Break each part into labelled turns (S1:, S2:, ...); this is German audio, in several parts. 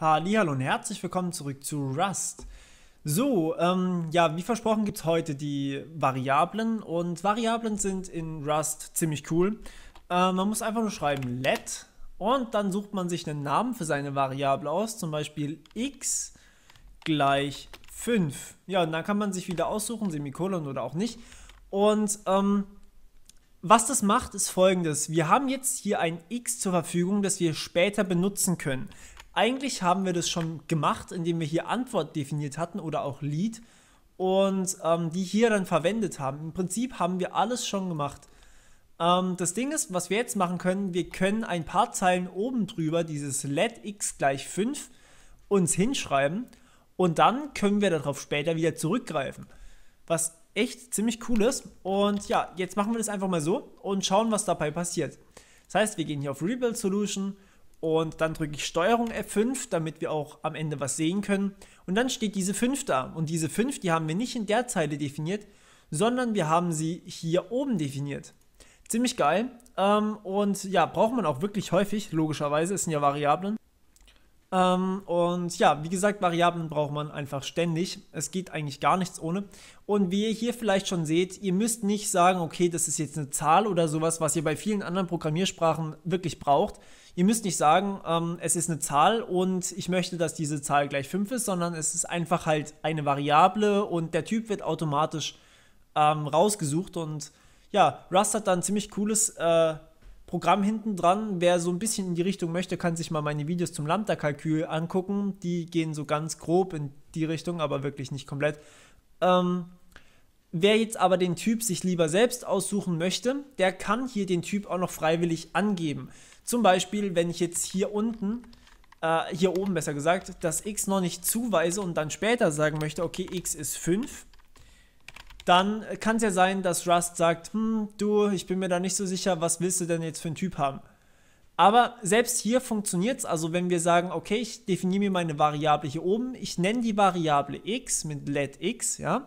S1: Hallo und herzlich willkommen zurück zu Rust. So, ähm, ja, wie versprochen gibt es heute die Variablen und Variablen sind in Rust ziemlich cool. Äh, man muss einfach nur schreiben let und dann sucht man sich einen Namen für seine Variable aus, zum Beispiel x gleich 5. Ja, und dann kann man sich wieder aussuchen, Semikolon oder auch nicht. Und ähm, was das macht, ist folgendes. Wir haben jetzt hier ein x zur Verfügung, das wir später benutzen können. Eigentlich haben wir das schon gemacht, indem wir hier Antwort definiert hatten oder auch Lead und ähm, die hier dann verwendet haben. Im Prinzip haben wir alles schon gemacht. Ähm, das Ding ist, was wir jetzt machen können, wir können ein paar Zeilen oben drüber, dieses let x gleich 5, uns hinschreiben und dann können wir darauf später wieder zurückgreifen. Was echt ziemlich cool ist. Und ja, jetzt machen wir das einfach mal so und schauen, was dabei passiert. Das heißt, wir gehen hier auf Rebuild Solution, und dann drücke ich Steuerung F5, damit wir auch am Ende was sehen können. Und dann steht diese 5 da. Und diese 5, die haben wir nicht in der Zeile definiert, sondern wir haben sie hier oben definiert. Ziemlich geil. Ähm, und ja, braucht man auch wirklich häufig, logischerweise. Es sind ja Variablen. Ähm, und ja, wie gesagt, Variablen braucht man einfach ständig. Es geht eigentlich gar nichts ohne. Und wie ihr hier vielleicht schon seht, ihr müsst nicht sagen, okay, das ist jetzt eine Zahl oder sowas, was ihr bei vielen anderen Programmiersprachen wirklich braucht, Ihr müsst nicht sagen, ähm, es ist eine Zahl und ich möchte, dass diese Zahl gleich 5 ist, sondern es ist einfach halt eine Variable und der Typ wird automatisch ähm, rausgesucht. Und ja, Rust hat da ein ziemlich cooles äh, Programm hinten dran. Wer so ein bisschen in die Richtung möchte, kann sich mal meine Videos zum Lambda-Kalkül angucken. Die gehen so ganz grob in die Richtung, aber wirklich nicht komplett. Ähm, Wer jetzt aber den Typ sich lieber selbst aussuchen möchte, der kann hier den Typ auch noch freiwillig angeben. Zum Beispiel, wenn ich jetzt hier unten, äh, hier oben besser gesagt, das x noch nicht zuweise und dann später sagen möchte, okay, x ist 5, dann kann es ja sein, dass Rust sagt, hm, du, ich bin mir da nicht so sicher, was willst du denn jetzt für einen Typ haben? Aber selbst hier funktioniert es, also wenn wir sagen, okay, ich definiere mir meine Variable hier oben, ich nenne die Variable x mit let x, ja,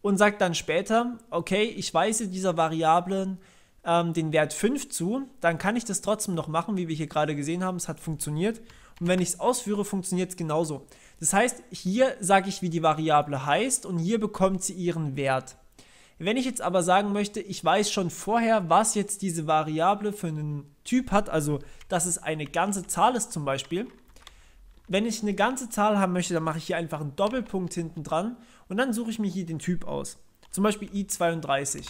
S1: und sage dann später, okay, ich weise dieser Variablen ähm, den Wert 5 zu, dann kann ich das trotzdem noch machen, wie wir hier gerade gesehen haben. Es hat funktioniert. Und wenn ich es ausführe, funktioniert es genauso. Das heißt, hier sage ich, wie die Variable heißt und hier bekommt sie ihren Wert. Wenn ich jetzt aber sagen möchte, ich weiß schon vorher, was jetzt diese Variable für einen Typ hat, also dass es eine ganze Zahl ist zum Beispiel. Wenn ich eine ganze Zahl haben möchte, dann mache ich hier einfach einen Doppelpunkt hinten dran und dann suche ich mir hier den Typ aus. Zum Beispiel i32.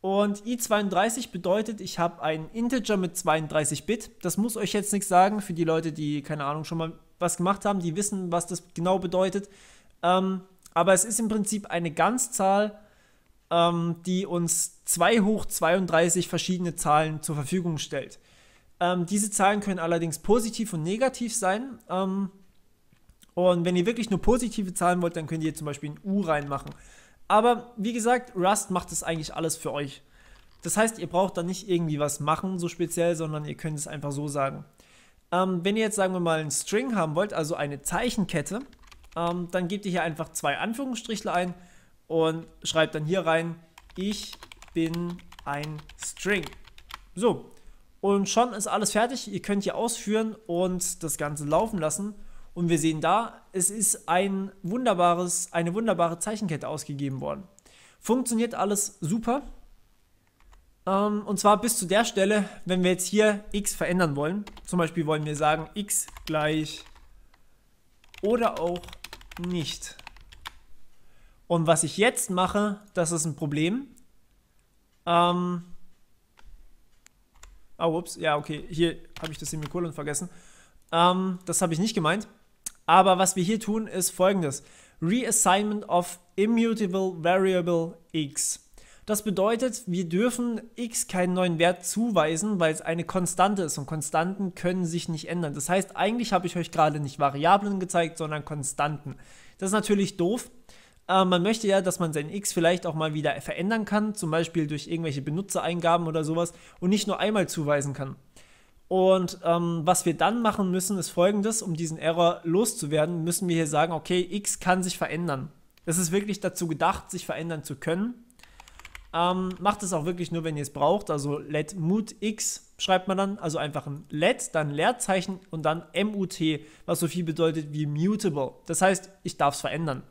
S1: Und i32 bedeutet, ich habe einen Integer mit 32 Bit. Das muss euch jetzt nichts sagen. Für die Leute, die keine Ahnung schon mal was gemacht haben, die wissen, was das genau bedeutet. Ähm, aber es ist im Prinzip eine Ganzzahl, ähm, die uns 2 hoch 32 verschiedene Zahlen zur Verfügung stellt. Ähm, diese Zahlen können allerdings positiv und negativ sein. Ähm, und wenn ihr wirklich nur positive Zahlen wollt, dann könnt ihr zum Beispiel ein U reinmachen. Aber wie gesagt, Rust macht das eigentlich alles für euch. Das heißt, ihr braucht da nicht irgendwie was machen, so speziell, sondern ihr könnt es einfach so sagen. Ähm, wenn ihr jetzt, sagen wir mal, einen String haben wollt, also eine Zeichenkette, ähm, dann gebt ihr hier einfach zwei Anführungsstriche ein und schreibt dann hier rein, ich bin ein String. So, und schon ist alles fertig. Ihr könnt hier ausführen und das Ganze laufen lassen. Und wir sehen da, es ist ein wunderbares, eine wunderbare Zeichenkette ausgegeben worden. Funktioniert alles super. Ähm, und zwar bis zu der Stelle, wenn wir jetzt hier x verändern wollen. Zum Beispiel wollen wir sagen x gleich oder auch nicht. Und was ich jetzt mache, das ist ein Problem. Ähm, Ah, oh, ups, ja, okay, hier habe ich das Semikolon vergessen. Ähm, das habe ich nicht gemeint. Aber was wir hier tun, ist folgendes. Reassignment of Immutable Variable x. Das bedeutet, wir dürfen x keinen neuen Wert zuweisen, weil es eine Konstante ist und Konstanten können sich nicht ändern. Das heißt, eigentlich habe ich euch gerade nicht Variablen gezeigt, sondern Konstanten. Das ist natürlich doof. Äh, man möchte ja, dass man sein x vielleicht auch mal wieder verändern kann, zum Beispiel durch irgendwelche Benutzereingaben oder sowas und nicht nur einmal zuweisen kann. Und ähm, was wir dann machen müssen, ist folgendes, um diesen Error loszuwerden, müssen wir hier sagen, okay, x kann sich verändern. Es ist wirklich dazu gedacht, sich verändern zu können. Ähm, macht es auch wirklich nur, wenn ihr es braucht. Also let mut x schreibt man dann. Also einfach ein let, dann Leerzeichen und dann mut, was so viel bedeutet wie mutable. Das heißt, ich darf es verändern.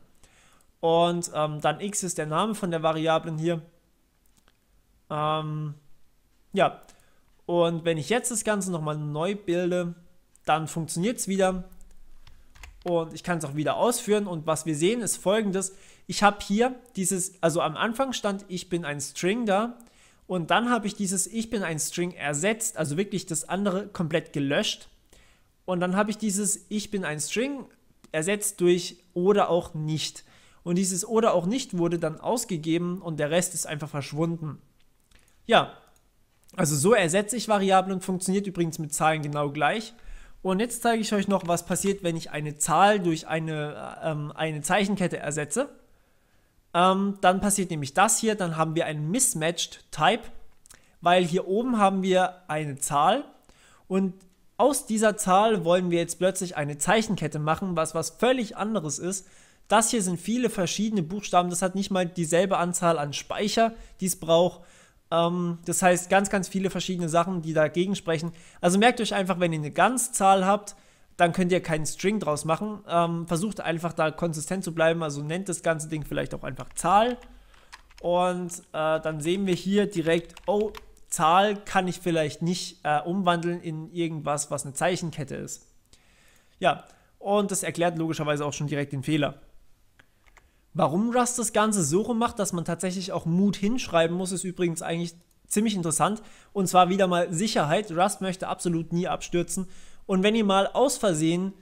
S1: Und ähm, dann x ist der Name von der Variablen hier. Ähm, ja, und wenn ich jetzt das Ganze nochmal neu bilde, dann funktioniert es wieder. Und ich kann es auch wieder ausführen. Und was wir sehen ist folgendes. Ich habe hier dieses, also am Anfang stand, ich bin ein String da. Und dann habe ich dieses Ich bin ein String ersetzt, also wirklich das andere komplett gelöscht. Und dann habe ich dieses Ich bin ein String ersetzt durch oder auch nicht. Und dieses oder auch nicht wurde dann ausgegeben und der Rest ist einfach verschwunden. Ja, also so ersetze ich Variablen, funktioniert übrigens mit Zahlen genau gleich. Und jetzt zeige ich euch noch, was passiert, wenn ich eine Zahl durch eine, ähm, eine Zeichenkette ersetze. Ähm, dann passiert nämlich das hier, dann haben wir ein Mismatched Type, weil hier oben haben wir eine Zahl und aus dieser Zahl wollen wir jetzt plötzlich eine Zeichenkette machen, was was völlig anderes ist. Das hier sind viele verschiedene Buchstaben, das hat nicht mal dieselbe Anzahl an Speicher, die es braucht. Ähm, das heißt, ganz, ganz viele verschiedene Sachen, die dagegen sprechen. Also merkt euch einfach, wenn ihr eine Ganzzahl habt, dann könnt ihr keinen String draus machen. Ähm, versucht einfach da konsistent zu bleiben. Also nennt das ganze Ding vielleicht auch einfach Zahl. Und äh, dann sehen wir hier direkt, oh, Zahl kann ich vielleicht nicht äh, umwandeln in irgendwas, was eine Zeichenkette ist. Ja, und das erklärt logischerweise auch schon direkt den Fehler. Warum Rust das Ganze so rum macht, dass man tatsächlich auch Mut hinschreiben muss, ist übrigens eigentlich ziemlich interessant. Und zwar wieder mal Sicherheit. Rust möchte absolut nie abstürzen. Und wenn ihr mal aus Versehen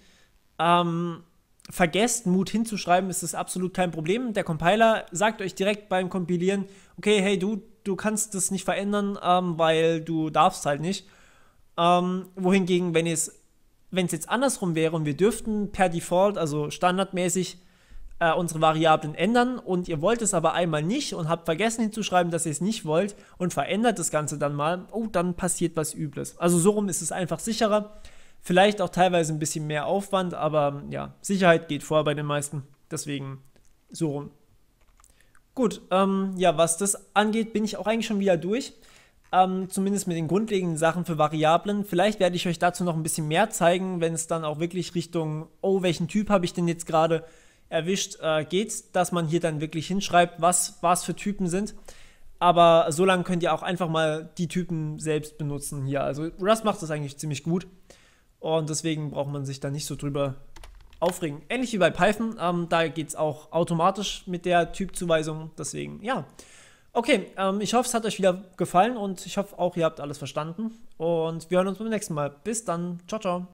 S1: ähm, vergesst, Mut hinzuschreiben, ist das absolut kein Problem. Der Compiler sagt euch direkt beim Kompilieren, okay, hey du, du kannst das nicht verändern, ähm, weil du darfst halt nicht. Ähm, wohingegen, wenn es jetzt andersrum wäre und wir dürften per Default, also standardmäßig, äh, unsere Variablen ändern und ihr wollt es aber einmal nicht und habt vergessen hinzuschreiben, dass ihr es nicht wollt und verändert das Ganze dann mal, oh, dann passiert was Übles. Also so rum ist es einfach sicherer. Vielleicht auch teilweise ein bisschen mehr Aufwand, aber hm, ja, Sicherheit geht vor bei den meisten. Deswegen so rum. Gut, ähm, ja, was das angeht, bin ich auch eigentlich schon wieder durch. Ähm, zumindest mit den grundlegenden Sachen für Variablen. Vielleicht werde ich euch dazu noch ein bisschen mehr zeigen, wenn es dann auch wirklich Richtung, oh, welchen Typ habe ich denn jetzt gerade, erwischt, äh, geht's, dass man hier dann wirklich hinschreibt, was, was für Typen sind. Aber so lange könnt ihr auch einfach mal die Typen selbst benutzen hier. Also Rust macht das eigentlich ziemlich gut. Und deswegen braucht man sich da nicht so drüber aufregen. Ähnlich wie bei Python, ähm, da geht es auch automatisch mit der Typzuweisung. Deswegen, ja. Okay, ähm, ich hoffe, es hat euch wieder gefallen und ich hoffe auch, ihr habt alles verstanden. Und wir hören uns beim nächsten Mal. Bis dann. Ciao, ciao.